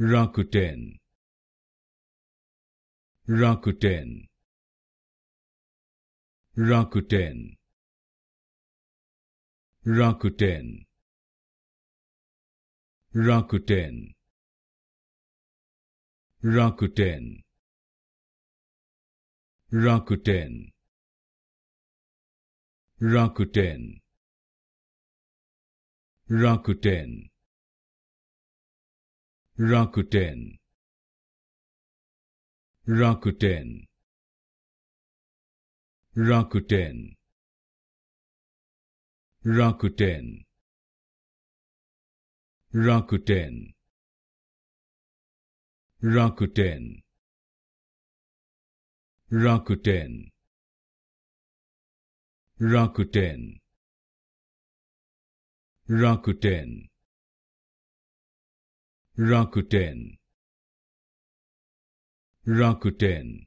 Rakuten Rakuten Rakuten Rakuten Rakuten Rakuten Rakuten Rakuten Rakuten Rakuten Rakuten Rakuten Rakuten Rakuten Rakuten Rakuten Rakuten Rakuten Rakuten Rakuten